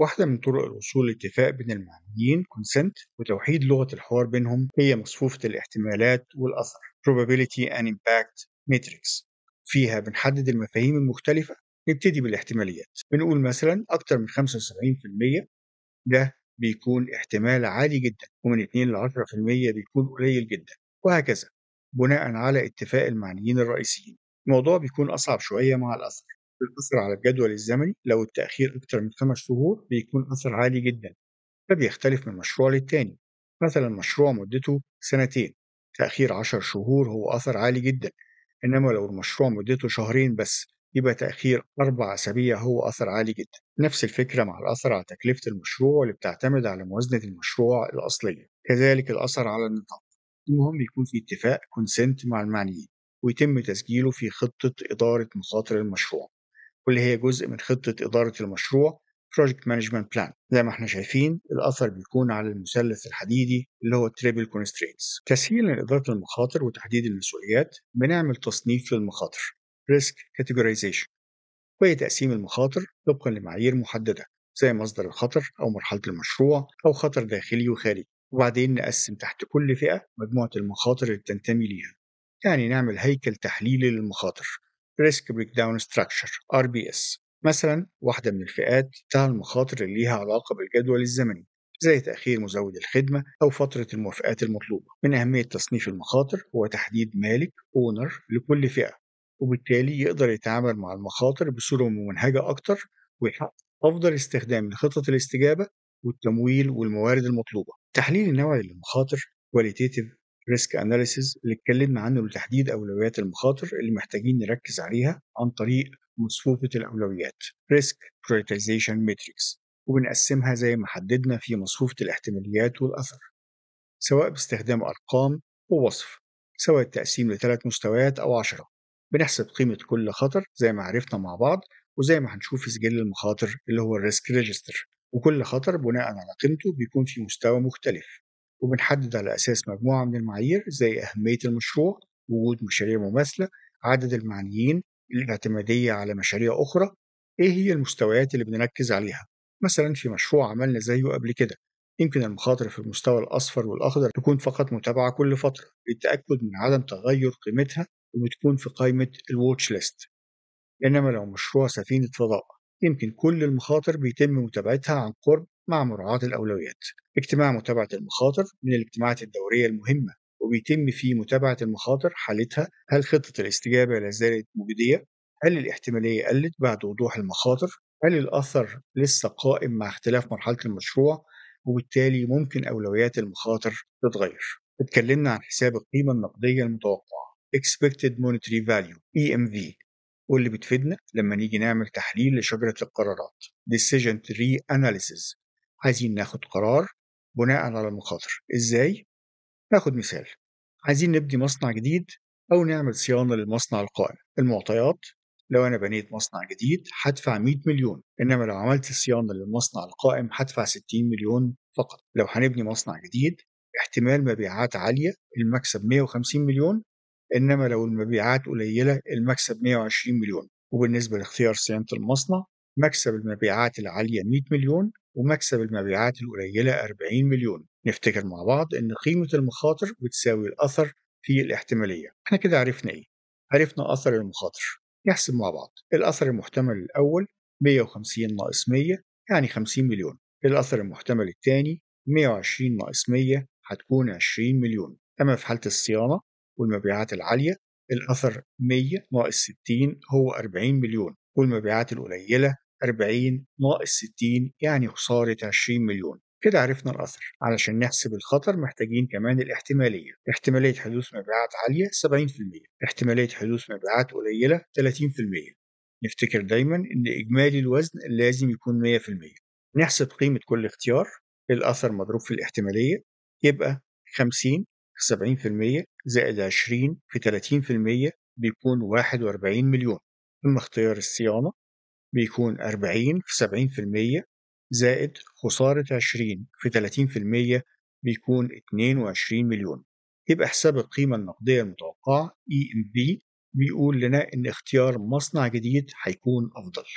واحدة من طرق الوصول لاتفاق بين المعنيين consent وتوحيد لغة الحوار بينهم هي مصفوفة الاحتمالات والأثر probability and impact matrix فيها بنحدد المفاهيم المختلفة نبتدي بالاحتماليات بنقول مثلا أكتر من 75% ده بيكون احتمال عالي جدا ومن 2 ل 10% بيكون قليل جدا وهكذا بناء على اتفاق المعنيين الرئيسيين الموضوع بيكون أصعب شوية مع الأثر بتأثر على الجدول الزمني لو التأخير أكتر من خمس شهور بيكون أثر عالي جدا فبيختلف من مشروع للتاني مثلا مشروع مدته سنتين تأخير عشر شهور هو أثر عالي جدا إنما لو المشروع مدته شهرين بس يبقى تأخير أربع أسابيع هو أثر عالي جدا نفس الفكرة مع الأثر على تكلفة المشروع اللي بتعتمد على موازنة المشروع الأصلية كذلك الأثر على النطاق المهم يكون في اتفاق كونسنت مع المعنيين ويتم تسجيله في خطة إدارة مخاطر المشروع واللي هي جزء من خطة إدارة المشروع Project Management Plan زي ما احنا شايفين الأثر بيكون على المثلث الحديدي اللي هو Triple Constraints تسهيل لإدارة المخاطر وتحديد المسؤوليات بنعمل تصنيف للمخاطر Risk Categorization وهي تقسيم المخاطر طبقا لمعايير محددة زي مصدر الخطر أو مرحلة المشروع أو خطر داخلي وخارجي وبعدين نقسم تحت كل فئة مجموعة المخاطر اللي بتنتمي ليها يعني نعمل هيكل تحليلي للمخاطر Risk Breakdown Structure RBS مثلا واحدة من الفئات فيها المخاطر اللي ليها علاقة بالجدول الزمني زي تأخير مزود الخدمة أو فترة الموافقات المطلوبة من أهمية تصنيف المخاطر هو تحديد مالك أونر لكل فئة وبالتالي يقدر يتعامل مع المخاطر بصورة ممنهجة أكتر ويحقق أفضل استخدام لخطة الاستجابة والتمويل والموارد المطلوبة تحليل النوع للمخاطر كواليتيتيف ريسك اناليسيز اللي اتكلمنا عنه لتحديد اولويات المخاطر اللي محتاجين نركز عليها عن طريق مصفوفه الاولويات ريسك prioritization ماتريكس وبنقسمها زي ما حددنا في مصفوفه الاحتماليات والاثر سواء باستخدام ارقام ووصف سواء التقسيم لثلاث مستويات او عشرة بنحسب قيمه كل خطر زي ما عرفنا مع بعض وزي ما هنشوف في سجل المخاطر اللي هو الريسك ريجستر وكل خطر بناء على قيمته بيكون في مستوى مختلف وبنحدد على أساس مجموعة من المعايير زي أهمية المشروع وجود مشاريع مماثلة عدد المعنيين الاعتمادية على مشاريع أخرى إيه هي المستويات اللي بنركز عليها مثلا في مشروع عملنا زيه قبل كده يمكن المخاطر في المستوى الأصفر والأخضر تكون فقط متابعة كل فترة للتأكد من عدم تغير قيمتها وبتكون في قائمة الواتش ليست إنما لو مشروع سفينة فضاء يمكن كل المخاطر بيتم متابعتها عن قرب مع مراعاة الأولويات اجتماع متابعة المخاطر من الاجتماعات الدورية المهمة وبيتم في متابعة المخاطر حالتها هل خطة الاستجابة لا زالت مجدية هل الاحتمالية قلت بعد وضوح المخاطر هل الأثر لسه قائم مع اختلاف مرحلة المشروع وبالتالي ممكن أولويات المخاطر تتغير اتكلمنا عن حساب القيمة النقدية المتوقعة Expected Monetary Value EMV واللي بتفيدنا لما نيجي نعمل تحليل لشجرة القرارات Decision Tree Analysis عايزين ناخد قرار بناء على المخاطر إزاي؟ ناخد مثال عايزين نبني مصنع جديد أو نعمل صيانة للمصنع القائم المعطيات لو أنا بنيت مصنع جديد هدفع 100 مليون إنما لو عملت صيانة للمصنع القائم هدفع 60 مليون فقط لو هنبني مصنع جديد احتمال مبيعات عالية المكسب 150 مليون إنما لو المبيعات قليلة المكسب 120 مليون وبالنسبة لاختيار صيانة المصنع مكسب المبيعات العالية 100 مليون ومكسب المبيعات القليلة 40 مليون نفتكر مع بعض أن قيمة المخاطر بتساوي الأثر في الاحتمالية احنا كده عرفنا إيه؟ عرفنا أثر المخاطر نحسب مع بعض الأثر المحتمل الأول 150 ناقص 100 يعني 50 مليون الأثر المحتمل الثاني 120 ناقص 100 هتكون 20 مليون أما في حالة الصيانة والمبيعات العالية الأثر 100 ناقص 60 هو 40 مليون والمبيعات القليلة 40 ناقص 60 يعني خسارة 20 مليون كده عرفنا الأثر علشان نحسب الخطر محتاجين كمان الاحتمالية احتمالية حدوث مبيعات عالية 70% احتمالية حدوث مبيعات قليلة 30% نفتكر دايما إن إجمالي الوزن لازم يكون 100% نحسب قيمة كل اختيار الأثر مضروب في الاحتمالية يبقى 50 في 70% زائد 20 في 30% بيكون 41 مليون ثم اختيار الصيانة بيكون 40 في 70% زائد خسارة 20 في 30% بيكون 22 مليون يبقى حساب القيمة النقدية المتوقعة EMB بيقول لنا إن اختيار مصنع جديد هيكون أفضل